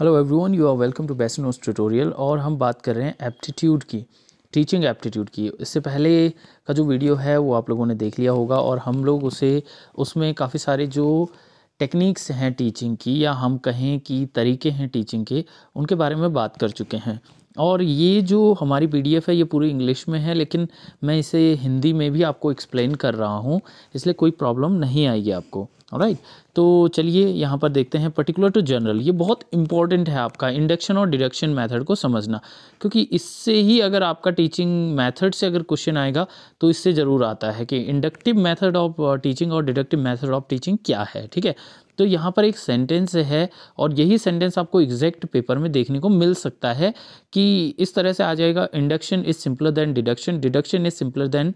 Hello everyone you are welcome to best notes tutorial और हम बात कर रहे हैं एप्टीट्यूड की टीचिंग एप्टीट्यूड की इससे पहले का जो वीडियो है वो आप लोगों ने देख लिया होगा और हम लोग उसे उसमें काफ़ी सारे जो टेक्निक्स हैं टीचिंग की या हम कहें कि तरीके हैं टीचिंग के उनके बारे में बात कर चुके हैं और ये जो हमारी पी है ये पूरी इंग्लिश में है लेकिन मैं इसे हिंदी में भी आपको एक्सप्लेन कर रहा हूँ इसलिए कोई प्रॉब्लम नहीं आएगी आपको राइट तो चलिए यहाँ पर देखते हैं पर्टिकुलर टू जनरल ये बहुत इंपॉर्टेंट है आपका इंडक्शन और डिडक्शन मेथड को समझना क्योंकि इससे ही अगर आपका टीचिंग मेथड से अगर क्वेश्चन आएगा तो इससे ज़रूर आता है कि इंडक्टिव मेथड ऑफ टीचिंग और डिडक्टिव मेथड ऑफ टीचिंग क्या है ठीक है तो यहाँ पर एक सेंटेंस है और यही सेंटेंस आपको एग्जैक्ट पेपर में देखने को मिल सकता है कि इस तरह से आ जाएगा induction is simpler than deduction deduction is simpler than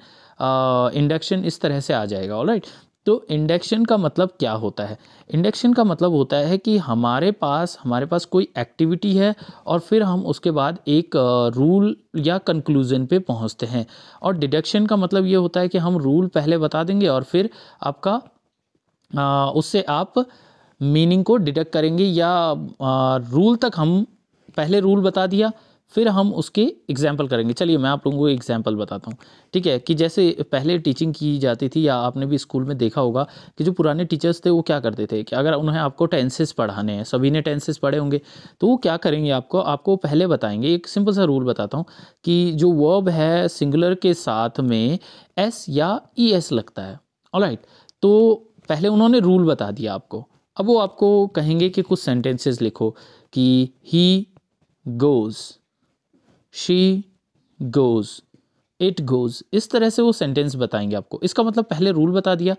induction इस तरह से आ जाएगा ऑलराइट right? तो इंडक्शन का मतलब क्या होता है इंडक्शन का मतलब होता है कि हमारे पास हमारे पास कोई एक्टिविटी है और फिर हम उसके बाद एक रूल या कंक्लूज़न पे पहुंचते हैं और डिडक्शन का मतलब ये होता है कि हम रूल पहले बता देंगे और फिर आपका आ, उससे आप मीनिंग को डिडक्ट करेंगे या आ, रूल तक हम पहले रूल बता दिया फिर हम उसके एग्जाम्पल करेंगे चलिए मैं आप लोगों को एग्जाम्पल बताता हूँ ठीक है कि जैसे पहले टीचिंग की जाती थी या आपने भी स्कूल में देखा होगा कि जो पुराने टीचर्स थे वो क्या करते थे कि अगर उन्हें आपको टेंसेस पढ़ाने हैं सभी ने टेंसेस पढ़े होंगे तो वो क्या करेंगे आपको आपको पहले बताएंगे एक सिंपल सा रूल बताता हूँ कि जो वर्ब है सिंगुलर के साथ में एस या ई एस लगता है राइट तो पहले उन्होंने रूल बता दिया आपको अब वो आपको कहेंगे कि कुछ सेंटेंसेस लिखो कि he goes she goes it goes इस तरह से वो सेंटेंस बताएंगे आपको इसका मतलब पहले रूल बता दिया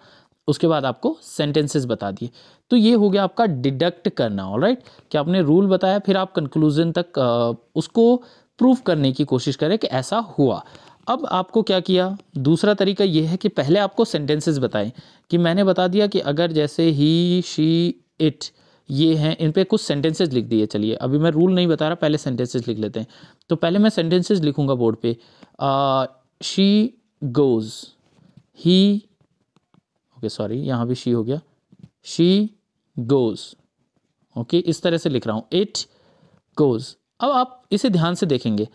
उसके बाद आपको सेंटेंसेस बता दिए तो ये हो गया आपका डिडक्ट करना ऑल राइट कि आपने रूल बताया फिर आप कंक्लूजन तक आ, उसको प्रूफ करने की कोशिश करें कि ऐसा हुआ अब आपको क्या किया दूसरा तरीका ये है कि पहले आपको सेंटेंसेस बताएं कि मैंने बता दिया कि अगर जैसे ही शी इट ये हैं इन पर कुछ सेंटेंसेज लिख दिए चलिए अभी मैं रूल नहीं बता रहा पहले सेंटेंसेज लिख लेते हैं तो पहले मैं सेंटेंसेज लिखूँगा बोर्ड पर she goes he okay sorry यहाँ भी शी हो गया शी गोज़ ओके इस तरह से लिख रहा हूँ इट गोज़ अब आप इसे ध्यान से देखेंगे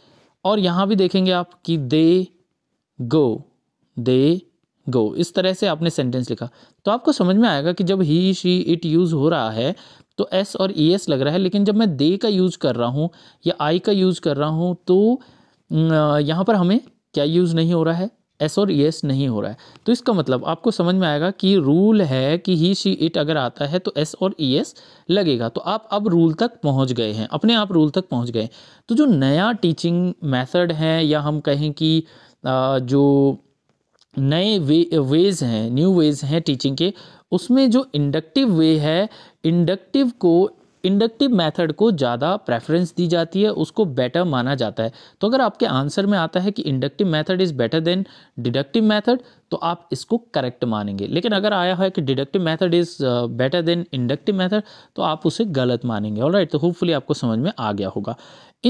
और यहाँ भी देखेंगे आप कि दे गो दे गो इस तरह से आपने सेंटेंस लिखा तो आपको समझ में आएगा कि जब ही शी इट यूज़ हो रहा है तो एस और ई e एस लग रहा है लेकिन जब मैं दे का यूज़ कर रहा हूँ या आई का यूज़ कर रहा हूँ तो यहाँ पर हमें क्या यूज़ नहीं हो रहा है एस और ई e एस नहीं हो रहा है तो इसका मतलब आपको समझ में आएगा कि रूल है कि ही शी इट अगर आता है तो एस और ई e एस लगेगा तो आप अब रूल तक पहुँच गए हैं अपने आप रूल तक पहुँच गए तो जो नया टीचिंग मैथड है या हम कहें कि जो नए वे वेज़ हैं न्यू वेज़ हैं टीचिंग के उसमें जो इंडक्टिव वे है इंडक्टिव को इंडक्टिव मेथड को ज़्यादा प्रेफरेंस दी जाती है उसको बेटर माना जाता है तो अगर आपके आंसर में आता है कि inductive method is better than deductive method तो आप इसको करेक्ट मानेंगे लेकिन अगर आया है कि deductive method is better than inductive method तो आप उसे गलत मानेंगे और राइट तो होपफुली आपको समझ में आ गया होगा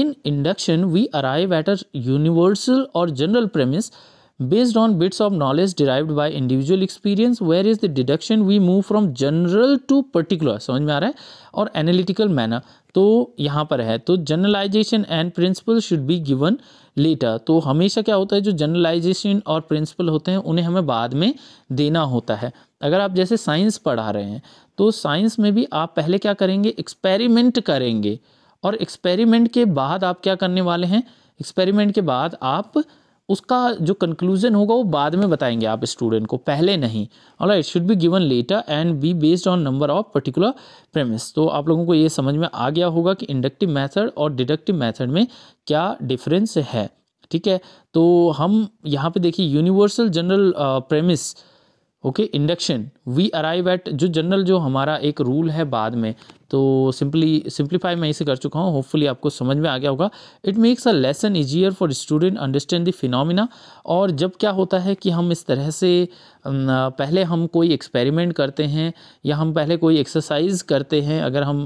in induction we arrive at a universal और general premise based on bits of knowledge derived by individual experience where is the deduction we move from general to particular समझ में आ रहा है और एनालिटिकल मैनर तो यहाँ पर है तो generalisation and principle should be given later तो हमेशा क्या होता है जो जनरलाइजेशन और प्रिंसिपल होते हैं उन्हें हमें बाद में देना होता है अगर आप जैसे साइंस पढ़ा रहे हैं तो साइंस में भी आप पहले क्या करेंगे एक्सपेरिमेंट करेंगे और एक्सपेरिमेंट के बाद आप क्या करने वाले हैं एक्सपेरिमेंट के बाद आप उसका जो कंक्लूजन होगा वो बाद में बताएंगे आप स्टूडेंट को पहले नहीं और it should be given later and be based on number of particular premise तो आप लोगों को ये समझ में आ गया होगा कि इंडक्टिव मैथड और डिडक्टिव मैथड में क्या डिफरेंस है ठीक है तो हम यहाँ पे देखिए universal general premise uh, okay induction we arrive at जो जनरल जो हमारा एक रूल है बाद में तो सिंपली सिंप्लीफाई मैं इसे कर चुका हूँ होपफुली आपको समझ में आ गया होगा it makes a lesson easier for student understand the phenomena और जब क्या होता है कि हम इस तरह से पहले हम कोई एक्सपेरिमेंट करते हैं या हम पहले कोई एक्सरसाइज करते हैं अगर हम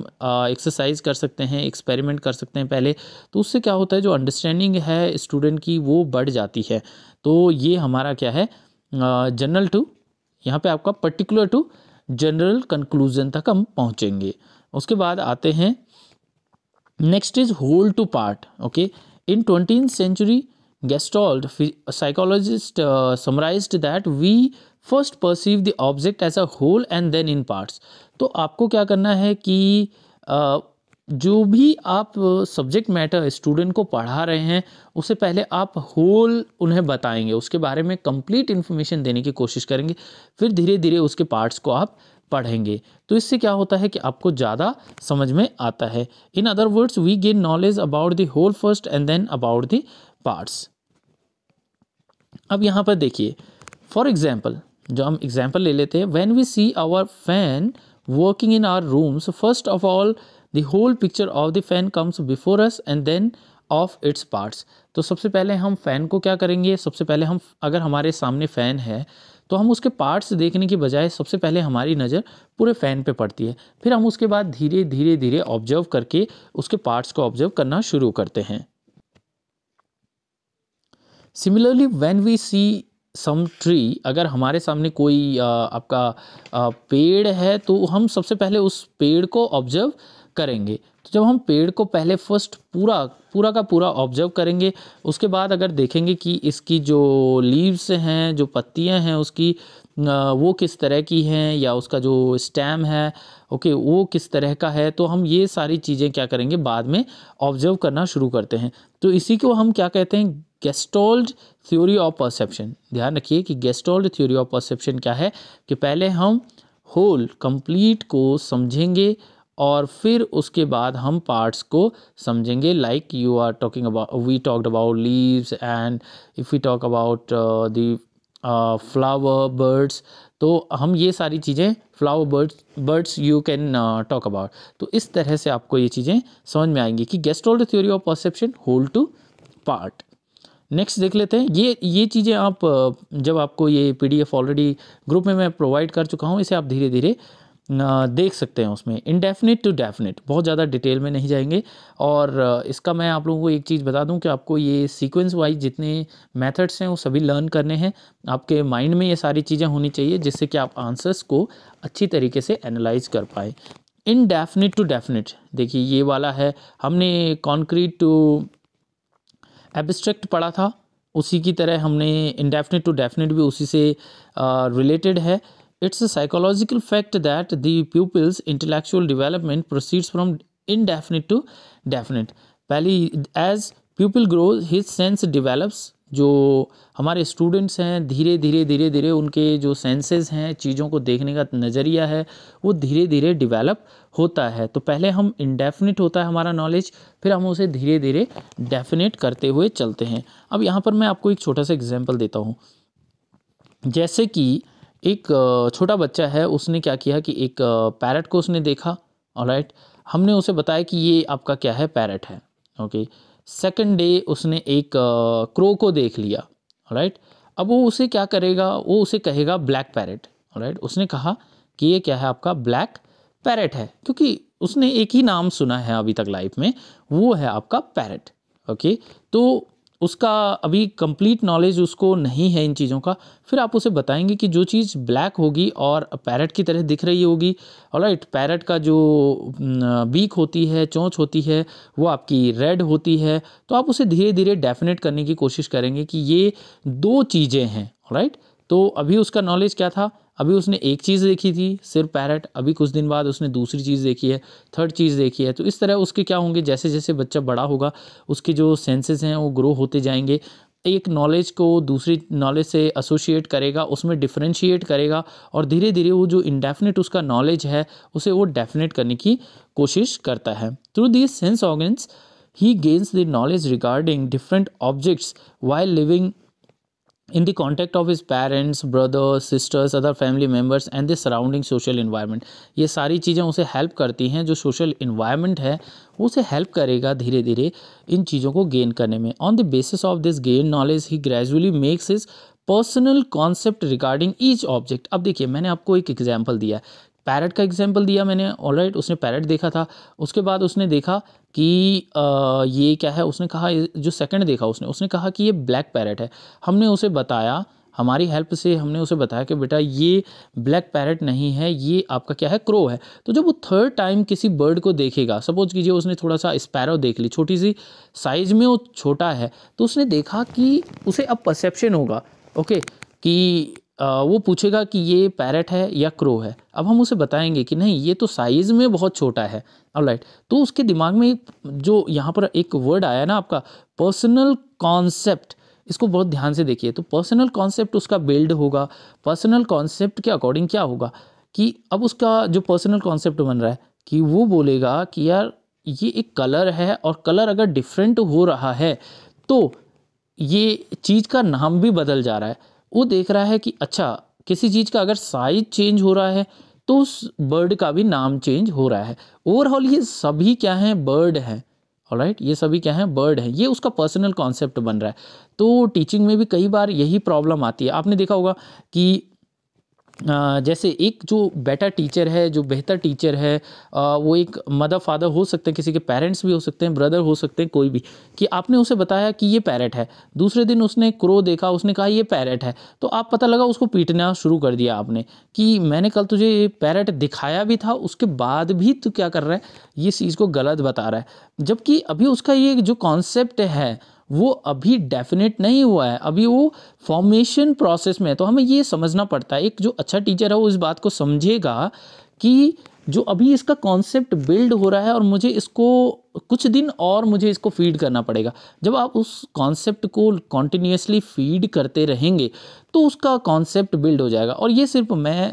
एक्सरसाइज कर सकते हैं एक्सपेरिमेंट कर सकते हैं पहले तो उससे क्या होता है जो अंडरस्टैंडिंग है स्टूडेंट की वो बढ़ जाती है तो ये हमारा क्या है जनरल टू यहाँ पे आपका पर्टिकुलर टू जनरल कंक्लूजन तक हम पहुँचेंगे उसके बाद आते हैं next is whole to part okay in twenty century gestalt psychologist summarise that we first perceive the object as a whole and then in parts तो आपको क्या करना है कि uh, जो भी आप सब्जेक्ट मैटर स्टूडेंट को पढ़ा रहे हैं उसे पहले आप होल उन्हें बताएंगे उसके बारे में कंप्लीट इन्फॉर्मेशन देने की कोशिश करेंगे फिर धीरे धीरे उसके पार्ट्स को आप पढ़ेंगे तो इससे क्या होता है कि आपको ज़्यादा समझ में आता है in other words we gain knowledge about the whole first and then about the parts अब यहाँ पर देखिए फॉर एग्जाम्पल जो हम एग्जाम्पल ले लेते हैं when we see our fan working in our rooms first of all the whole picture of the fan comes before us and then of its parts तो सबसे पहले हम फ़ैन को क्या करेंगे सबसे पहले हम अगर हमारे सामने फ़ैन है तो हम उसके पार्ट्स देखने की बजाय सबसे पहले हमारी नज़र पूरे फ़ैन पे पड़ती है फिर हम उसके बाद धीरे धीरे धीरे ऑब्जर्व करके उसके पार्ट्स को ऑब्जर्व करना शुरू करते हैं similarly when we see some tree अगर हमारे सामने कोई आ, आपका आ, पेड़ है तो हम सबसे पहले उस पेड़ को ऑब्जर्व करेंगे तो जब हम पेड़ को पहले फर्स्ट पूरा पूरा का पूरा ऑब्जर्व करेंगे उसके बाद अगर देखेंगे कि इसकी जो लीव्स हैं जो पत्तियां हैं उसकी वो किस तरह की हैं या उसका जो स्टैम है ओके वो किस तरह का है तो हम ये सारी चीज़ें क्या करेंगे बाद में ऑब्जर्व करना शुरू करते हैं तो इसी को हम क्या कहते हैं गेस्टोल्ड थ्योरी ऑफ परसेप्शन ध्यान रखिए कि गेस्टोल्ड थ्योरी ऑफ परसेप्शन क्या है कि पहले हम होल कंप्लीट को समझेंगे और फिर उसके बाद हम पार्ट्स को समझेंगे like you are talking about we talked about leaves and if you talk about the flower birds तो हम ये सारी चीज़ें flower birds birds you can talk about तो इस तरह से आपको ये चीज़ें समझ में आएंगी कि gestalt theory of perception whole to part next देख लेते हैं ये ये चीज़ें आप uh, जब आपको ये पीडीएफ ऑलरेडी ग्रुप में मैं प्रोवाइड कर चुका हूँ इसे आप धीरे धीरे देख सकते हैं उसमें इनडेफिनिट टू डेफिनिट बहुत ज़्यादा डिटेल में नहीं जाएंगे और इसका मैं आप लोगों को एक चीज़ बता दूं कि आपको ये सीक्वेंस वाइज जितने मेथड्स हैं वो सभी लर्न करने हैं आपके माइंड में ये सारी चीज़ें होनी चाहिए जिससे कि आप आंसर्स को अच्छी तरीके से एनालाइज कर इन इनडेफिनिट टू डेफिनिट देखिए ये वाला है हमने कॉन्क्रीट टू एब्स्ट्रैक्ट पढ़ा था उसी की तरह हमने इनडेफिनिट टू डेफिनिट भी उसी से रिलेटेड है It's a psychological fact that the pupil's intellectual development proceeds from indefinite to definite. पहली as pupil grows his sense develops जो हमारे स्टूडेंट्स हैं धीरे धीरे धीरे धीरे उनके जो सेंसेस हैं चीज़ों को देखने का नज़रिया है वो धीरे धीरे डिवेलप होता है तो पहले हम इनडेफिनिट होता है हमारा नॉलेज फिर हम उसे धीरे धीरे डेफिनेट करते हुए चलते हैं अब यहाँ पर मैं आपको एक छोटा सा एग्जाम्पल देता हूँ जैसे कि एक छोटा बच्चा है उसने क्या किया कि एक पैरट को उसने देखा राइट हमने उसे बताया कि ये आपका क्या है पैरट है ओके सेकंड डे उसने एक क्रो को देख लिया राइट अब वो उसे क्या करेगा वो उसे कहेगा ब्लैक पैरट राइट उसने कहा कि ये क्या है आपका ब्लैक पैरट है क्योंकि उसने एक ही नाम सुना है अभी तक लाइफ में वो है आपका पैरट ओके तो उसका अभी कंप्लीट नॉलेज उसको नहीं है इन चीज़ों का फिर आप उसे बताएंगे कि जो चीज़ ब्लैक होगी और पैरट की तरह दिख रही होगी और राइट पैरट का जो बीक होती है चोंच होती है वो आपकी रेड होती है तो आप उसे धीरे धीरे डेफिनेट करने की कोशिश करेंगे कि ये दो चीज़ें हैं राइट तो अभी उसका नॉलेज क्या था अभी उसने एक चीज़ देखी थी सिर्फ पैरट अभी कुछ दिन बाद उसने दूसरी चीज़ देखी है थर्ड चीज़ देखी है तो इस तरह उसके क्या होंगे जैसे जैसे बच्चा बड़ा होगा उसके जो सेंसेस हैं वो ग्रो होते जाएंगे एक नॉलेज को दूसरी नॉलेज से एसोसिएट करेगा उसमें डिफ्रेंशिएट करेगा और धीरे धीरे वो जो इंडेफिनेट उसका नॉलेज है उसे वो डेफिनेट करने की कोशिश करता है through this sense organs he gains the knowledge regarding different objects by living in the contact of his parents brothers sisters other family members and the surrounding social environment ये सारी चीज़ें उसे help करती हैं जो social environment है वो उसे help करेगा धीरे धीरे इन चीज़ों को gain करने में on the basis of this gain knowledge he gradually makes his personal concept regarding each object अब देखिए मैंने आपको एक एग्जाम्पल दिया पैरट का एग्जाम्पल दिया मैंने ऑलराइट उसने पैरट देखा था उसके बाद उसने देखा कि आ, ये क्या है उसने कहा जो सेकंड देखा उसने उसने कहा कि ये ब्लैक पैरट है हमने उसे बताया हमारी हेल्प से हमने उसे बताया कि बेटा ये ब्लैक पैरट नहीं है ये आपका क्या है क्रो है तो जब वो थर्ड टाइम किसी बर्ड को देखेगा सपोज कीजिए उसने थोड़ा सा स्पैरो देख ली छोटी सी साइज में वो छोटा है तो उसने देखा कि उसे अब परसेप्शन होगा ओके कि वो पूछेगा कि ये पैरट है या क्रो है अब हम उसे बताएंगे कि नहीं ये तो साइज़ में बहुत छोटा है अब राइट तो उसके दिमाग में जो यहाँ पर एक वर्ड आया ना आपका पर्सनल कॉन्सेप्ट इसको बहुत ध्यान से देखिए तो पर्सनल कॉन्सेप्ट उसका बिल्ड होगा पर्सनल कॉन्सेप्ट के अकॉर्डिंग क्या होगा कि अब उसका जो पर्सनल कॉन्सेप्ट बन रहा है कि वो बोलेगा कि यार ये एक कलर है और कलर अगर डिफरेंट हो रहा है तो ये चीज़ का नाम भी बदल जा रहा है वो देख रहा है कि अच्छा किसी चीज़ का अगर साइज चेंज हो रहा है तो उस बर्ड का भी नाम चेंज हो रहा है ओवरऑल ये सभी क्या हैं बर्ड हैं राइट ये सभी क्या हैं बर्ड हैं ये उसका पर्सनल कॉन्सेप्ट बन रहा है तो टीचिंग में भी कई बार यही प्रॉब्लम आती है आपने देखा होगा कि जैसे एक जो बेटर टीचर है जो बेहतर टीचर है वो एक मदर फादर हो सकते हैं किसी के पेरेंट्स भी हो सकते हैं ब्रदर हो सकते हैं कोई भी कि आपने उसे बताया कि ये पैरेट है दूसरे दिन उसने क्रो देखा उसने कहा ये पैरेट है तो आप पता लगा उसको पीटना शुरू कर दिया आपने कि मैंने कल तुझे ये पैरेट दिखाया भी था उसके बाद भी तू क्या कर रहा है ये चीज़ को गलत बता रहा है जबकि अभी उसका ये जो कॉन्सेप्ट है वो अभी डेफिनेट नहीं हुआ है अभी वो फॉर्मेशन प्रोसेस में है तो हमें ये समझना पड़ता है एक जो अच्छा टीचर है वो इस बात को समझेगा कि जो अभी इसका कॉन्सेप्ट बिल्ड हो रहा है और मुझे इसको कुछ दिन और मुझे इसको फीड करना पड़ेगा जब आप उस कॉन्सेप्ट को कॉन्टीन्यूसली फीड करते रहेंगे तो उसका कॉन्सेप्ट बिल्ड हो जाएगा और ये सिर्फ मैं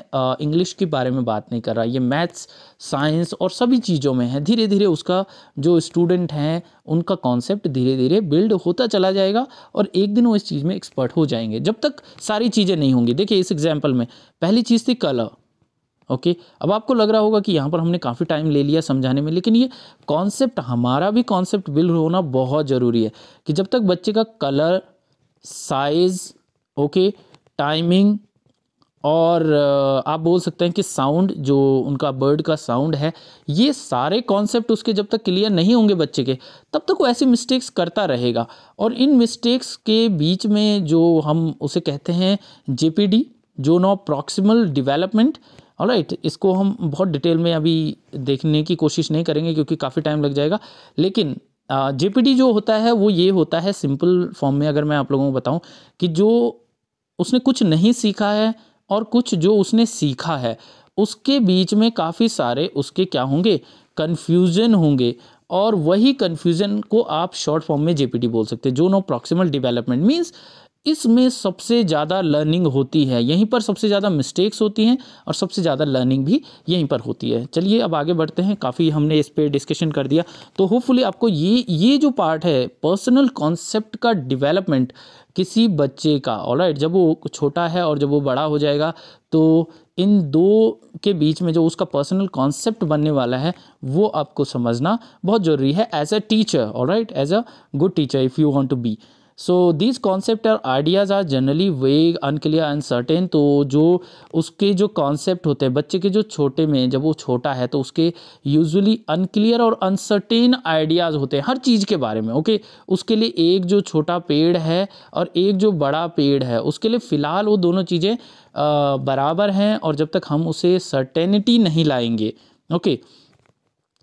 इंग्लिश के बारे में बात नहीं कर रहा ये मैथ्स साइंस और सभी चीज़ों में है धीरे धीरे उसका जो स्टूडेंट हैं उनका कॉन्सेप्ट धीरे धीरे बिल्ड होता चला जाएगा और एक दिन वो इस चीज़ में एक्सपर्ट हो जाएंगे जब तक सारी चीज़ें नहीं होंगी देखिए इस एग्जाम्पल में पहली चीज़ थी कलर ओके okay? अब आपको लग रहा होगा कि यहाँ पर हमने काफ़ी टाइम ले लिया समझाने में लेकिन ये कॉन्सेप्ट हमारा भी कॉन्सेप्ट बिल्ड होना बहुत ज़रूरी है कि जब तक बच्चे का कलर साइज़ ओके टाइमिंग और आप बोल सकते हैं कि साउंड जो उनका बर्ड का साउंड है ये सारे कॉन्सेप्ट उसके जब तक क्लियर नहीं होंगे बच्चे के तब तक वो ऐसी मिस्टेक्स करता रहेगा और इन मिस्टेक्स के बीच में जो हम उसे कहते हैं ZPD zone of proximal development right right, इसको हम बहुत डिटेल में अभी देखने की कोशिश नहीं करेंगे क्योंकि काफ़ी टाइम लग जाएगा लेकिन जे uh, जो होता है वो ये होता है सिंपल फॉर्म में अगर मैं आप लोगों को बताऊं कि जो उसने कुछ नहीं सीखा है और कुछ जो उसने सीखा है उसके बीच में काफ़ी सारे उसके क्या होंगे कन्फ्यूजन होंगे और वही कन्फ्यूजन को आप शॉर्ट फॉर्म में जे बोल सकते हैं जो नो प्रॉक्सिमल डिवेलपमेंट मीन्स इसमें सबसे ज़्यादा लर्निंग होती है यहीं पर सबसे ज़्यादा मिस्टेक्स होती हैं और सबसे ज़्यादा लर्निंग भी यहीं पर होती है चलिए अब आगे बढ़ते हैं काफ़ी हमने इस पर डिस्कशन कर दिया तो होपफुली आपको ये ये जो पार्ट है पर्सनल कॉन्सेप्ट का डिवेलपमेंट किसी बच्चे का ऑल राइट जब वो छोटा है और जब वो बड़ा हो जाएगा तो इन दो के बीच में जो उसका पर्सनल कॉन्सेप्ट बनने वाला है वो आपको समझना बहुत ज़रूरी है as a teacher all right as a good teacher if you want to be so these concept और ideas are generally vague unclear uncertain तो जो उसके जो कॉन्सेप्ट होते हैं बच्चे के जो छोटे में जब वो छोटा है तो उसके यूजुअली अनक्लियर और अनसर्टेन आइडियाज़ होते हैं हर चीज़ के बारे में ओके उसके लिए एक जो छोटा पेड़ है और एक जो बड़ा पेड़ है उसके लिए फ़िलहाल वो दोनों चीज़ें बराबर हैं और जब तक हम उसे सर्टेनिटी नहीं लाएंगे ओके okay.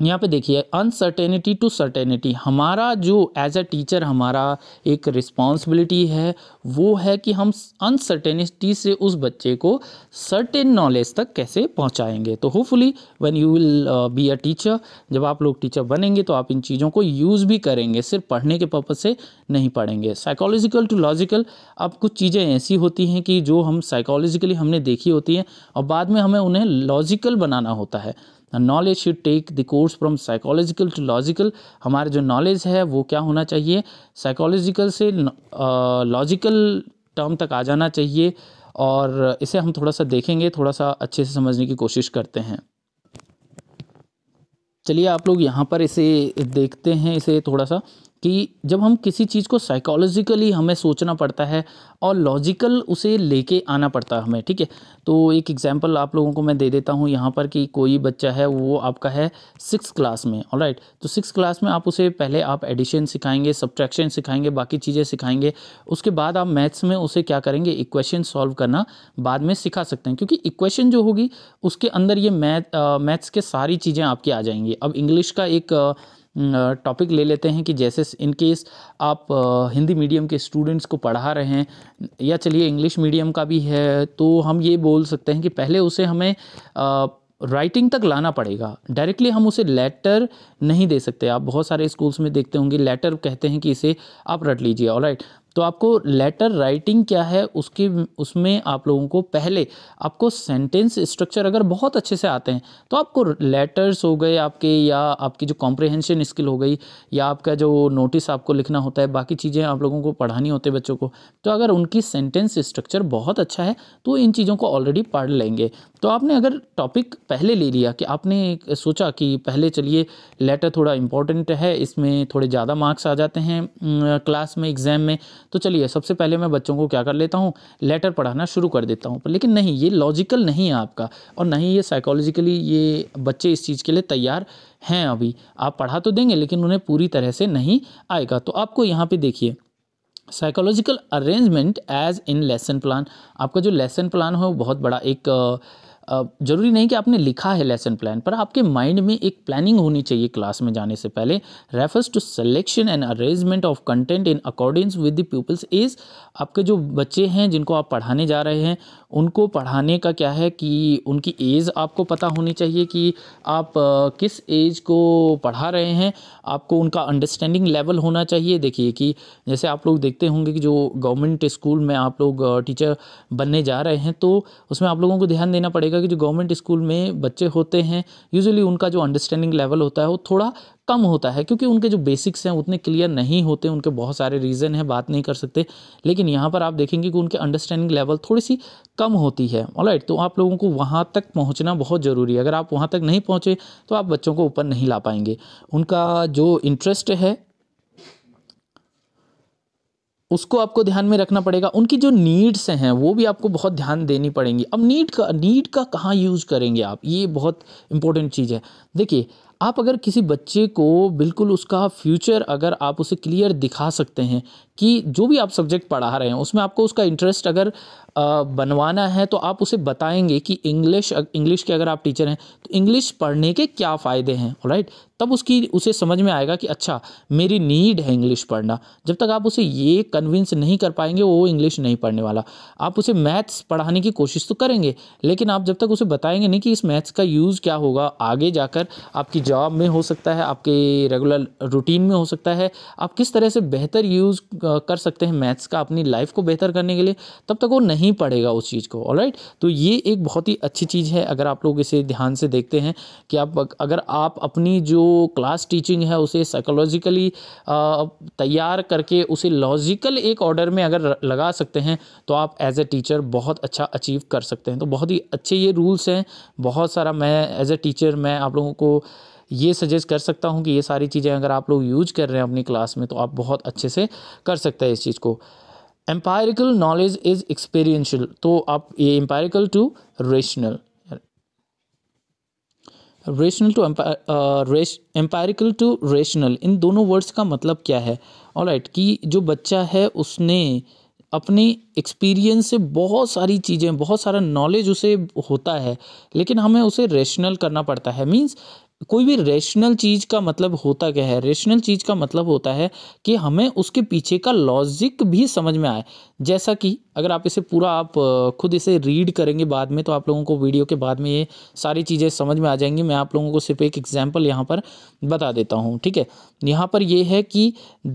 यहाँ पे देखिए अनसर्टेनिटी टू सर्टेनिटी हमारा जो एज अ टीचर हमारा एक रिस्पॉन्सिबिलिटी है वो है कि हम अनसर्टेनिटी से उस बच्चे को सर्टेन नॉलेज तक कैसे पहुँचाएंगे तो hopefully when you will be a teacher जब आप लोग टीचर बनेंगे तो आप इन चीज़ों को यूज़ भी करेंगे सिर्फ पढ़ने के पर्पज़ से नहीं पढ़ेंगे साइकोलॉजिकल टू लॉजिकल अब कुछ चीज़ें ऐसी होती हैं कि जो हम साइकोलॉजिकली हमने देखी होती हैं और बाद में हमें उन्हें लॉजिकल बनाना होता है knowledge should take the course from psychological to logical हमारा जो नॉलेज है वो क्या होना चाहिए साइकोलॉजिकल से लॉजिकल टर्म तक आ जाना चाहिए और इसे हम थोड़ा सा देखेंगे थोड़ा सा अच्छे से समझने की कोशिश करते हैं चलिए आप लोग यहाँ पर इसे देखते हैं इसे थोड़ा सा कि जब हम किसी चीज़ को साइकोलॉजिकली हमें सोचना पड़ता है और लॉजिकल उसे लेके आना पड़ता है हमें ठीक है तो एक एग्जांपल आप लोगों को मैं दे देता हूँ यहाँ पर कि कोई बच्चा है वो आपका है सिक्स क्लास में ऑल राइट तो सिक्स क्लास में आप उसे पहले आप एडिशन सिखाएंगे सब्ट्रैक्शन सिखाएंगे बाकी चीज़ें सिखाएंगे उसके बाद आप मैथ्स में उसे क्या करेंगे इक्वेशन सॉल्व करना बाद में सिखा सकते हैं क्योंकि इक्वेशन जो होगी उसके अंदर ये मैथ मैथ्स के सारी चीज़ें आपकी आ जाएंगी अब इंग्लिश का एक uh, टॉपिक ले लेते हैं कि जैसे इन केस आप हिंदी मीडियम के स्टूडेंट्स को पढ़ा रहे हैं या चलिए इंग्लिश मीडियम का भी है तो हम ये बोल सकते हैं कि पहले उसे हमें राइटिंग तक लाना पड़ेगा डायरेक्टली हम उसे लेटर नहीं दे सकते आप बहुत सारे स्कूल्स में देखते होंगे लेटर कहते हैं कि इसे आप रट लीजिए और राइट तो आपको लेटर राइटिंग क्या है उसके उसमें आप लोगों को पहले आपको सेंटेंस स्ट्रक्चर अगर बहुत अच्छे से आते हैं तो आपको लेटर्स हो गए आपके या आपकी जो कॉम्प्रिहेंशन स्किल हो गई या आपका जो नोटिस आपको लिखना होता है बाकी चीज़ें आप लोगों को पढ़ानी होती है बच्चों को तो अगर उनकी सेंटेंस स्ट्रक्चर बहुत अच्छा है तो इन चीज़ों को ऑलरेडी पढ़ लेंगे तो आपने अगर टॉपिक पहले ले लिया कि आपने सोचा कि पहले चलिए लेटर थोड़ा इम्पोर्टेंट है इसमें थोड़े ज़्यादा मार्क्स आ जाते हैं क्लास में एग्ज़ाम में तो चलिए सबसे पहले मैं बच्चों को क्या कर लेता हूँ लेटर पढ़ाना शुरू कर देता हूँ पर लेकिन नहीं ये लॉजिकल नहीं है आपका और नहीं ये साइकोलॉजिकली ये बच्चे इस चीज़ के लिए तैयार हैं अभी आप पढ़ा तो देंगे लेकिन उन्हें पूरी तरह से नहीं आएगा तो आपको यहाँ पर देखिए psychological arrangement as in lesson plan आपका जो लेसन प्लान हो बहुत बड़ा एक ज़रूरी नहीं कि आपने लिखा है लेसन प्लान पर आपके माइंड में एक प्लानिंग होनी चाहिए क्लास में जाने से पहले refers to selection and arrangement of content in according with the pupil's age आपके जो बच्चे हैं जिनको आप पढ़ाने जा रहे हैं उनको पढ़ाने का क्या है कि उनकी एज आपको पता होनी चाहिए कि आप किस एज को पढ़ा रहे हैं आपको उनका अंडरस्टैंडिंग लेवल होना चाहिए देखिए कि जैसे आप लोग देखते होंगे कि जो गवर्नमेंट स्कूल में आप लोग टीचर बनने जा रहे हैं तो उसमें आप लोगों को ध्यान देना पड़ेगा देखा कि जो गवर्नमेंट स्कूल में बच्चे होते हैं यूजुअली उनका जो अंडरस्टैंडिंग लेवल होता है वो थोड़ा कम होता है क्योंकि उनके जो बेसिक्स हैं उतने क्लियर नहीं होते उनके बहुत सारे रीज़न हैं बात नहीं कर सकते लेकिन यहाँ पर आप देखेंगे कि उनके अंडरस्टैंडिंग लेवल थोड़ी सी कम होती है ऑलराइट तो आप लोगों को वहाँ तक पहुँचना बहुत ज़रूरी है अगर आप वहाँ तक नहीं पहुँचे तो आप बच्चों को ऊपर नहीं ला पाएंगे उनका जो इंटरेस्ट है उसको आपको ध्यान में रखना पड़ेगा उनकी जो नीड्स हैं वो भी आपको बहुत ध्यान देनी पड़ेंगी अब नीड का नीड का कहाँ यूज़ करेंगे आप ये बहुत इंपॉर्टेंट चीज़ है देखिए आप अगर किसी बच्चे को बिल्कुल उसका फ्यूचर अगर आप उसे क्लियर दिखा सकते हैं कि जो भी आप सब्जेक्ट पढ़ा रहे हैं उसमें आपको उसका इंटरेस्ट अगर बनवाना है तो आप उसे बताएंगे कि इंग्लिश इंग्लिश के अगर आप टीचर हैं तो इंग्लिश पढ़ने के क्या फ़ायदे हैं राइट तब उसकी उसे समझ में आएगा कि अच्छा मेरी नीड है इंग्लिश पढ़ना जब तक आप उसे ये कन्विंस नहीं कर पाएंगे वो इंग्लिश नहीं पढ़ने वाला आप उसे मैथ्स पढ़ाने की कोशिश तो करेंगे लेकिन आप जब तक उसे बताएंगे नहीं कि इस मैथ्स का यूज़ क्या होगा आगे जाकर आपकी जॉब में हो सकता है आपके रेगुलर रूटीन में हो सकता है आप किस तरह से बेहतर यूज़ कर सकते हैं मैथ्स का अपनी लाइफ को बेहतर करने के लिए तब तक वो नहीं नहीं पड़ेगा उस चीज़ को ऑल राइट तो ये एक बहुत ही अच्छी चीज़ है अगर आप लोग इसे ध्यान से देखते हैं कि आप अगर आप अपनी जो क्लास टीचिंग है उसे साइकोलॉजिकली तैयार करके उसे लॉजिकल एक ऑर्डर में अगर लगा सकते हैं तो आप एज ए टीचर बहुत अच्छा अचीव कर सकते हैं तो बहुत ही अच्छे ये रूल्स हैं बहुत सारा मैं एज ए टीचर मैं आप लोगों को ये सजेस्ट कर सकता हूँ कि ये सारी चीज़ें अगर आप लोग यूज कर रहे हैं अपनी क्लास में तो आप बहुत अच्छे से कर सकते हैं इस चीज़ को एम्पायरिकल नॉलेज इज एक्सपीरियंशियल तो आप ये empirical to rational rational to empirical to rational इन दोनों वर्ड्स का मतलब क्या है ऑल राइट right, कि जो बच्चा है उसने अपने एक्सपीरियंस से बहुत सारी चीज़ें बहुत सारा नॉलेज उसे होता है लेकिन हमें उसे रेशनल करना पड़ता है मीन्स कोई भी रेशनल चीज़ का मतलब होता क्या है रेशनल चीज़ का मतलब होता है कि हमें उसके पीछे का लॉजिक भी समझ में आए जैसा कि अगर आप इसे पूरा आप खुद इसे रीड करेंगे बाद में तो आप लोगों को वीडियो के बाद में ये सारी चीज़ें समझ में आ जाएंगी मैं आप लोगों को सिर्फ एक एग्जाम्पल यहाँ पर बता देता हूँ ठीक है यहाँ पर ये है कि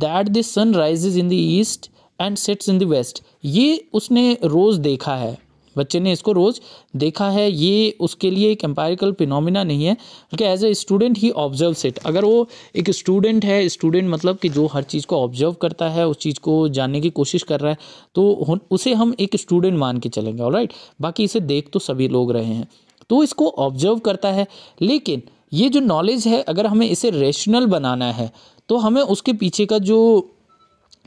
that the sun rises in the east and sets in the west ये उसने रोज़ देखा है बच्चे ने इसको रोज़ देखा है ये उसके लिए एक एम्पायरिकल फिनोमिना नहीं है बल्कि as a student he observe it अगर वो एक स्टूडेंट है स्टूडेंट मतलब कि जो हर चीज़ को ऑब्जर्व करता है उस चीज़ को जानने की कोशिश कर रहा है तो उसे हम एक स्टूडेंट मान के चलेंगे और राइट बाकी इसे देख तो सभी लोग रहे हैं तो इसको ऑब्जर्व करता है लेकिन ये जो नॉलेज है अगर हमें इसे रेशनल बनाना है तो हमें उसके पीछे का जो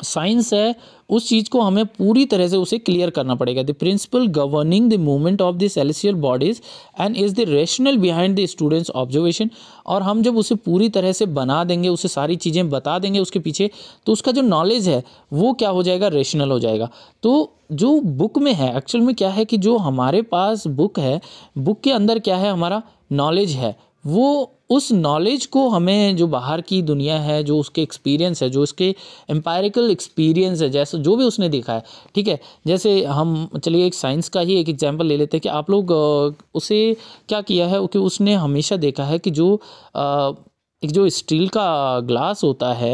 साइंस है उस चीज़ को हमें पूरी तरह से उसे क्लियर करना पड़ेगा the principle governing the movement of the celestial bodies and is the rational behind the students observation और हम जब उसे पूरी तरह से बना देंगे उसे सारी चीज़ें बता देंगे उसके पीछे तो उसका जो नॉलेज है वो क्या हो जाएगा रेशनल हो जाएगा तो जो बुक में है एक्चुअल में क्या है कि जो हमारे पास बुक है बुक के अंदर क्या है हमारा नॉलेज है वो उस नॉलेज को हमें जो बाहर की दुनिया है जो उसके एक्सपीरियंस है जो उसके एम्पायरिकल एक्सपीरियंस है जैसे जो भी उसने देखा है ठीक है जैसे हम चलिए एक साइंस का ही एक एग्जांपल ले लेते हैं कि आप लोग उसे क्या किया है कि उसने हमेशा देखा है कि जो एक जो स्टील का ग्लास होता है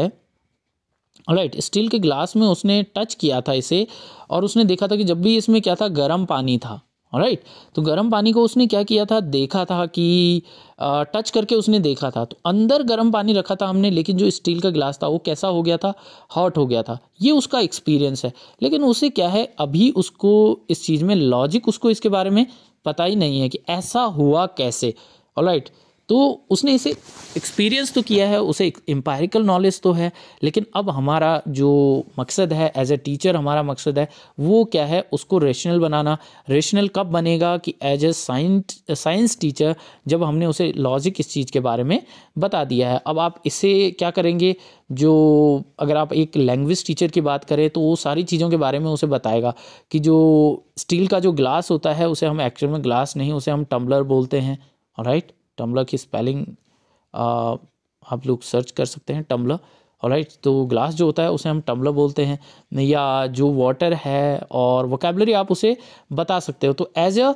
राइट right, स्टील के ग्लास में उसने टच किया था इसे और उसने देखा था कि जब भी इसमें क्या था गर्म पानी था राइट तो गर्म पानी को उसने क्या किया था देखा था कि आ, टच करके उसने देखा था तो अंदर गर्म पानी रखा था हमने लेकिन जो स्टील का गिलास था वो कैसा हो गया था हॉट हो गया था ये उसका एक्सपीरियंस है लेकिन उसे क्या है अभी उसको इस चीज़ में लॉजिक उसको इसके बारे में पता ही नहीं है कि ऐसा हुआ कैसे और राइट तो उसने इसे एक्सपीरियंस तो किया है उसे एम्पायरिकल नॉलेज तो है लेकिन अब हमारा जो मकसद है एज ए टीचर हमारा मकसद है वो क्या है उसको रेशनल बनाना रेशनल कब बनेगा कि as a science science teacher जब हमने उसे लॉजिक इस चीज़ के बारे में बता दिया है अब आप इसे क्या करेंगे जो अगर आप एक लैंग्वेज टीचर की बात करें तो वो सारी चीज़ों के बारे में उसे बताएगा कि जो स्टील का जो ग्लास होता है उसे हम एक्चुअल में ग्लास नहीं उसे हम टम्बलर बोलते हैं राइट टम्बला की स्पेलिंग आप लोग सर्च कर सकते हैं और राइट तो ग्लास जो होता है उसे हम टम्बला बोलते हैं या जो वाटर है और वोकेबलरी आप उसे बता सकते हो तो एज अ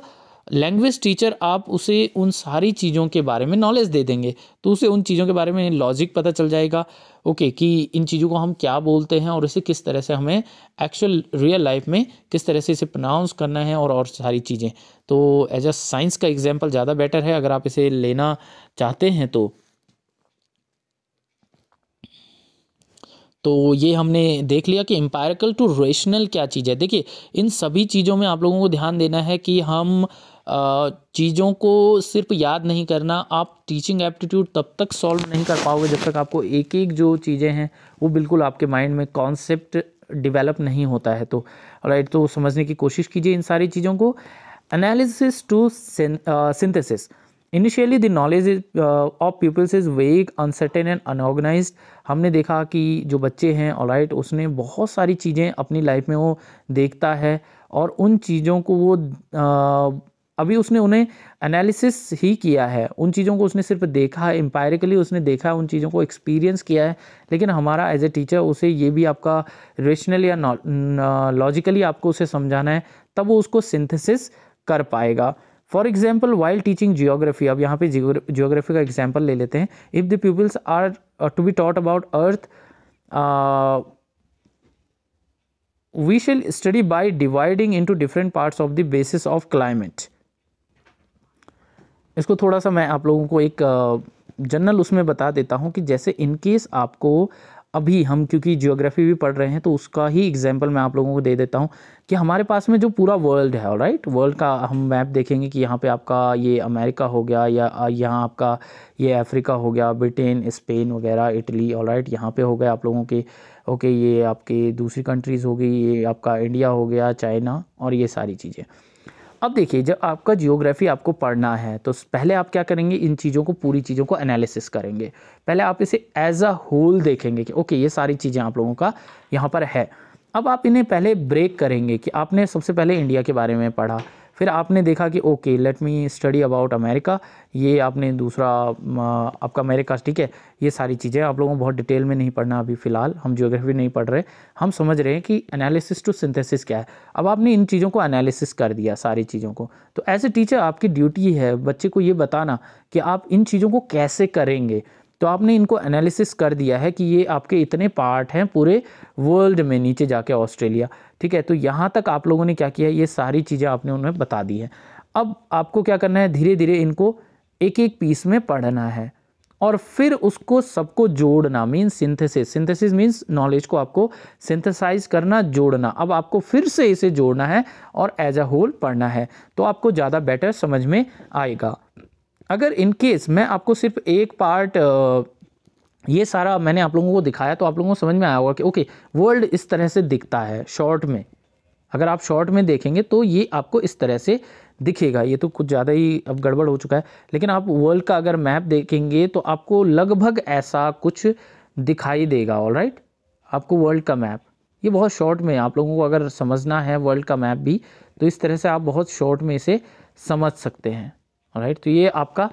लैंग्वेज टीचर आप उसे उन सारी चीज़ों के बारे में नॉलेज दे देंगे तो उसे उन चीज़ों के बारे में लॉजिक पता चल जाएगा ओके okay, कि इन चीज़ों को हम क्या बोलते हैं और इसे किस तरह से हमें एक्चुअल रियल लाइफ में किस तरह से इसे प्रनाउंस करना है और और सारी चीज़ें तो एज अ साइंस का एग्जाम्पल ज़्यादा बेटर है अगर आप इसे लेना चाहते हैं तो तो ये हमने देख लिया कि एम्पायरिकल टू रेशनल क्या चीज़ है देखिए इन सभी चीज़ों में आप लोगों को ध्यान देना है कि हम चीज़ों को सिर्फ याद नहीं करना आप टीचिंग एप्टीट्यूड तब तक सॉल्व नहीं कर पाओगे जब तक आपको एक एक जो चीज़ें हैं वो बिल्कुल आपके माइंड में कॉन्सेप्ट डिवेलप नहीं होता है तो राइट तो समझने की कोशिश कीजिए इन सारी चीज़ों को analysis to synthesis initially the knowledge is of pupils is vague uncertain and unorganise हमने देखा कि जो बच्चे हैं ऑलराइट उसने बहुत सारी चीज़ें अपनी लाइफ में वो देखता है और उन चीज़ों को वो uh, अभी उसने उन्हें एनालिसिस ही किया है उन चीज़ों को उसने सिर्फ देखा है एम्पायरिकली उसने देखा है उन चीज़ों को एक्सपीरियंस किया है लेकिन हमारा एज ए टीचर उसे ये भी आपका रेशनल या लॉजिकली uh, आपको उसे समझाना है तब वो उसको सिंथेसिस कर पाएगा for example while teaching geography अब यहाँ पे जियोग्राफी का एग्जाम्पल ले लेते हैं if the pupils are to be taught about earth we shall study by dividing into different part of the basis of climate इसको थोड़ा सा मैं आप लोगों को एक जनरल uh, उसमें बता देता हूँ कि जैसे इनकेस आपको अभी हम क्योंकि जियोग्राफी भी पढ़ रहे हैं तो उसका ही एग्जाम्पल मैं आप लोगों को दे देता हूँ कि हमारे पास में जो पूरा वर्ल्ड है राइट वर्ल्ड का हम मैप देखेंगे कि यहाँ पे आपका ये अमेरिका हो गया या यहाँ आपका ये अफ्रीका हो गया ब्रिटेन स्पेन वगैरह इटली और राइट यहाँ पर हो गया आप लोगों के ओके ये आपके दूसरी कंट्रीज़ हो गई ये आपका इंडिया हो गया चाइना और ये सारी चीज़ें अब देखिए जब आपका जियोग्राफी आपको पढ़ना है तो पहले आप क्या करेंगे इन चीज़ों को पूरी चीज़ों को एनालिसिस करेंगे पहले आप इसे एज अ होल देखेंगे कि ओके ये सारी चीज़ें आप लोगों का यहाँ पर है अब आप इन्हें पहले ब्रेक करेंगे कि आपने सबसे पहले इंडिया के बारे में पढ़ा फिर आपने देखा कि okay let me study about America ये आपने दूसरा आपका अमेरिका ठीक है ये सारी चीज़ें आप लोगों को बहुत डिटेल में नहीं पढ़ना अभी फ़िलहाल हम जियोग्राफी नहीं पढ़ रहे हम समझ रहे हैं कि एनालिसिस टू सिंथेसिस क्या है अब आपने इन चीज़ों को एनालिसिस कर दिया सारी चीज़ों को तो एज ए टीचर आपकी ड्यूटी है बच्चे को ये बताना कि आप इन चीज़ों को कैसे करेंगे तो आपने इनको एनालिसिस कर दिया है कि ये आपके इतने पार्ट हैं पूरे वर्ल्ड में नीचे जाके ऑस्ट्रेलिया ठीक है तो यहाँ तक आप लोगों ने क्या किया है ये सारी चीज़ें आपने उन्हें बता दी है अब आपको क्या करना है धीरे धीरे इनको एक एक पीस में पढ़ना है और फिर उसको सबको जोड़ना means synthesis synthesis means knowledge को आपको सिंथेसाइज करना जोड़ना अब आपको फिर से इसे जोड़ना है और एज अ होल पढ़ना है तो आपको ज़्यादा बेटर समझ में आएगा अगर इन केस मैं आपको सिर्फ एक पार्ट ये सारा मैंने आप लोगों को दिखाया तो आप लोगों को समझ में आया होगा कि ओके वर्ल्ड इस तरह से दिखता है शॉर्ट में अगर आप शॉर्ट में देखेंगे तो ये आपको इस तरह से दिखेगा ये तो कुछ ज़्यादा ही अब गड़बड़ हो चुका है लेकिन आप वर्ल्ड का अगर मैप देखेंगे तो आपको लगभग ऐसा कुछ दिखाई देगा ऑल राइट आपको वर्ल्ड का मैप ये बहुत शॉर्ट में आप लोगों को अगर समझना है वर्ल्ड का मैप भी तो इस तरह से आप बहुत शॉर्ट में इसे समझ सकते हैं राइट तो ये आपका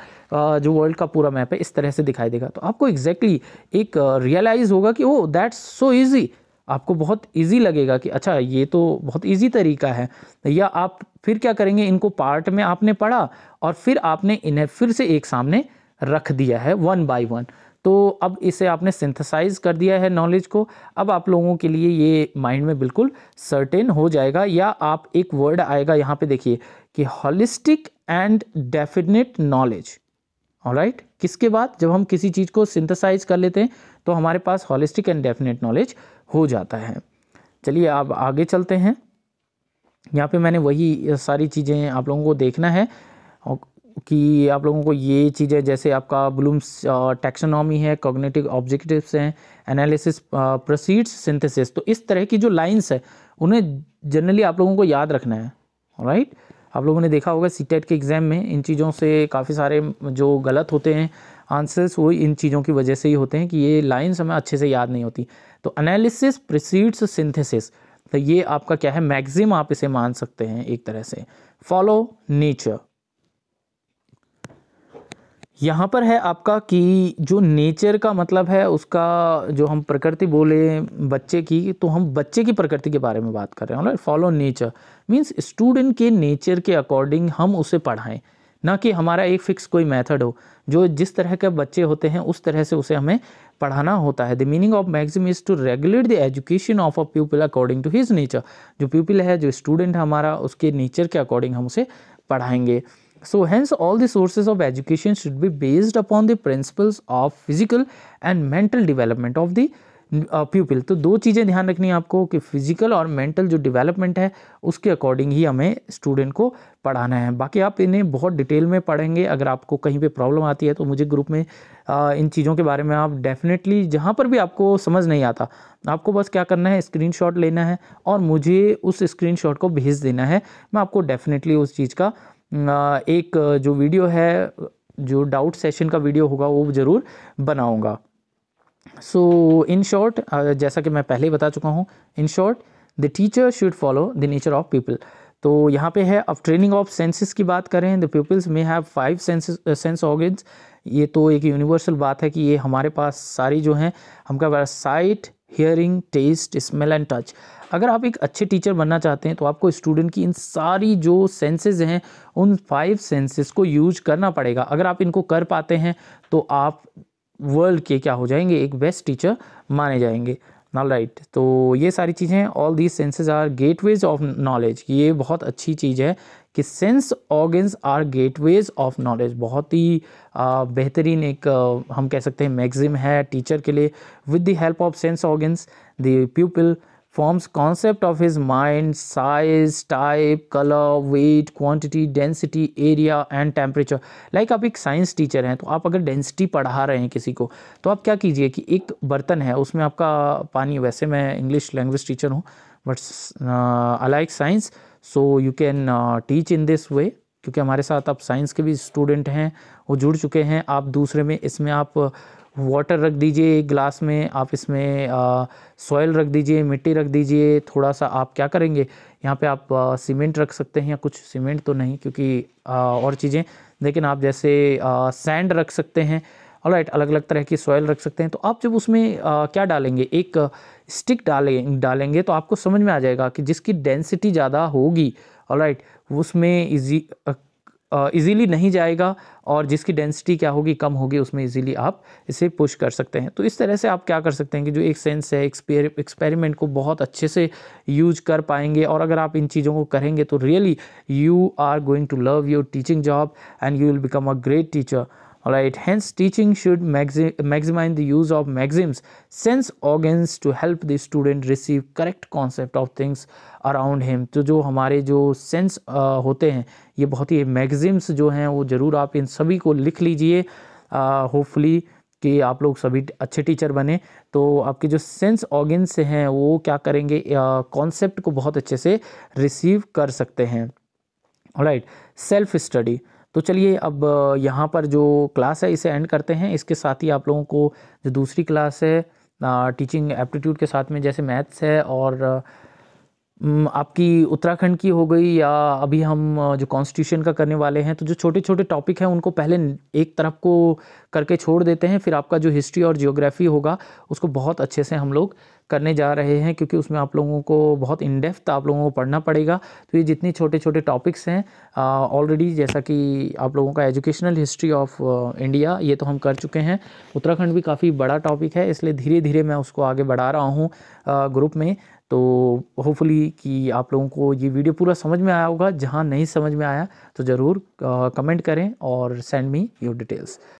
जो वर्ल्ड का पूरा मैप है इस तरह से दिखाई देगा तो आपको एग्जैक्टली exactly एक रियलाइज़ होगा कि ओ दैट्स सो ईजी आपको बहुत इजी लगेगा कि अच्छा ये तो बहुत इजी तरीका है या आप फिर क्या करेंगे इनको पार्ट में आपने पढ़ा और फिर आपने इन्हें फिर से एक सामने रख दिया है वन बाय वन तो अब इसे आपने सिंथेसाइज कर दिया है नॉलेज को अब आप लोगों के लिए ये माइंड में बिल्कुल सर्टेन हो जाएगा या आप एक वर्ड आएगा यहाँ पे देखिए कि holistic and definite knowledge right किसके बाद जब हम किसी चीज़ को सिंथेसाइज कर लेते हैं तो हमारे पास हॉलिस्टिक एंड डेफिनेट नॉलेज हो जाता है चलिए आप आगे चलते हैं यहाँ पे मैंने वही सारी चीज़ें आप लोगों को देखना है कि आप लोगों को ये चीज़ें जैसे आपका ब्लूम्स टैक्सोनॉमी है कॉग्नेटिव ऑब्जेक्टिव्स हैं एनालिसिस प्रोसीड्स सिंथेसिस तो इस तरह की जो लाइंस है उन्हें जनरली आप लोगों को याद रखना है राइट right? आप लोगों ने देखा होगा सी e के एग्ज़ाम में इन चीज़ों से काफ़ी सारे जो गलत होते हैं आंसर्स वो इन चीज़ों की वजह से ही होते हैं कि ये लाइन्स हमें अच्छे से याद नहीं होती तो अनालिसिस प्रिसीड्स सिंथेसिस तो ये आपका क्या है मैक्सिम आप इसे मान सकते हैं एक तरह से फॉलो नेचर यहाँ पर है आपका कि जो नेचर का मतलब है उसका जो हम प्रकृति बोले बच्चे की तो हम बच्चे की प्रकृति के बारे में बात कर रहे हैं right follow nature means student के नेचर के अकॉर्डिंग हम उसे पढ़ाएं ना कि हमारा एक फिक्स कोई मेथड हो जो जिस तरह के बच्चे होते हैं उस तरह से उसे हमें पढ़ाना होता है the meaning of maxim is to regulate the education of a pupil according to his nature जो पीपल है जो स्टूडेंट हमारा उसके नेचर के अकॉर्डिंग हम उसे पढ़ाएंगे So, hence, all the sources of education should be based upon the principles of physical and mental development of the प्यूपिल uh, तो दो चीज़ें ध्यान रखनी है आपको कि फिजिकल और मेंटल जो डेवलपमेंट है उसके अकॉर्डिंग ही हमें स्टूडेंट को पढ़ाना है बाकी आप इन्हें बहुत डिटेल में पढ़ेंगे अगर आपको कहीं पे प्रॉब्लम आती है तो मुझे ग्रुप में आ, uh, इन चीज़ों के बारे में आप डेफिनेटली जहाँ पर भी आपको समझ नहीं आता आपको बस क्या करना है स्क्रीन लेना है और मुझे उस स्क्रीन को भेज देना है मैं आपको डेफिनेटली उस चीज़ का एक जो वीडियो है जो डाउट सेशन का वीडियो होगा वो ज़रूर बनाऊंगा सो इन शॉर्ट जैसा कि मैं पहले ही बता चुका हूँ in short the teacher should follow the nature of pupil तो यहाँ पे है अब ट्रेनिंग ऑफ सेंसेस की बात करें द पीपल्स में have five senses sense organs ये तो एक यूनिवर्सल बात है कि ये हमारे पास सारी जो हैं हमका sight hearing taste smell and touch अगर आप एक अच्छे टीचर बनना चाहते हैं तो आपको स्टूडेंट की इन सारी जो सेंसेज हैं उन फाइव सेंसेस को यूज करना पड़ेगा अगर आप इनको कर पाते हैं तो आप वर्ल्ड के क्या हो जाएंगे एक बेस्ट टीचर माने जाएंगे नॉल राइट तो ये सारी चीज़ें all these senses are gateways of knowledge ये बहुत अच्छी चीज़ है कि sense organs are gateways of knowledge बहुत ही बेहतरीन एक आ, हम कह सकते हैं मैगजिम है टीचर के लिए with the help of sense organs the people forms concept of his mind size type color weight quantity density area and temperature like like आप एक साइंस टीचर हैं तो आप अगर डेंसिटी पढ़ा रहे हैं किसी को तो आप क्या कीजिए कि एक बर्तन है उसमें आपका पानी वैसे मैं इंग्लिश लैंग्वेज टीचर हूँ but I like science so you can teach in this way क्योंकि हमारे साथ आप साइंस के भी स्टूडेंट हैं वो जुड़ चुके हैं आप दूसरे में इसमें आप वाटर रख दीजिए एक ग्लास में आप इसमें सॉयल रख दीजिए मिट्टी रख दीजिए थोड़ा सा आप क्या करेंगे यहाँ पे आप सीमेंट रख सकते हैं या कुछ सीमेंट तो नहीं क्योंकि आ, और चीज़ें लेकिन आप जैसे सैंड रख सकते हैं और राइट अलग अलग तरह की सॉयल रख सकते हैं तो आप जब उसमें आ, क्या डालेंगे एक स्टिक डालें डालेंगे तो आपको समझ में आ जाएगा कि जिसकी डेंसिटी ज़्यादा होगी और राइट उसमें इजी इजीली नहीं जाएगा और जिसकी डेंसिटी क्या होगी कम होगी उसमें इजीली आप इसे पुश कर सकते हैं तो इस तरह से आप क्या कर सकते हैं कि जो एक सेंस है एक्सपेरिमेंट को बहुत अच्छे से यूज कर पाएंगे और अगर आप इन चीज़ों को करेंगे तो really you are going to love your teaching job and you will become a great teacher all right hence teaching should maxi maximize the use of maxims, sense organs to help the student receive correct concept of things around him. तो जो हमारे जो sense uh, होते हैं ये बहुत ही maxims जो हैं वो ज़रूर आप इन सभी को लिख लीजिए होपफुली uh, कि आप लोग सभी अच्छे टीचर बने तो आपके जो सेंस ऑर्गन्स से हैं वो क्या करेंगे कॉन्सेप्ट को बहुत अच्छे से रिसीव कर सकते हैं राइट सेल्फ स्टडी तो चलिए अब यहाँ पर जो क्लास है इसे एंड करते हैं इसके साथ ही आप लोगों को जो दूसरी क्लास है टीचिंग एप्टीट्यूड के साथ में जैसे मैथ्स है और हम्म, आपकी उत्तराखंड की हो गई या अभी हम जो कॉन्स्टिट्यूशन का करने वाले हैं तो जो छोटे छोटे टॉपिक हैं उनको पहले एक तरफ को करके छोड़ देते हैं फिर आपका जो हिस्ट्री और जियोग्राफी होगा उसको बहुत अच्छे से हम लोग करने जा रहे हैं क्योंकि उसमें आप लोगों को बहुत इन डेप्थ आप लोगों को पढ़ना पड़ेगा तो ये जितने छोटे छोटे टॉपिक्स हैं ऑलरेडी जैसा कि आप लोगों का एजुकेशनल हिस्ट्री ऑफ इंडिया ये तो हम कर चुके हैं उत्तराखंड भी काफ़ी बड़ा टॉपिक है इसलिए धीरे धीरे मैं उसको आगे बढ़ा रहा हूँ ग्रुप में तो होपफुली कि आप लोगों को ये वीडियो पूरा समझ में आया होगा जहाँ नहीं समझ में आया तो ज़रूर कमेंट करें और सेंड मी योर डिटेल्स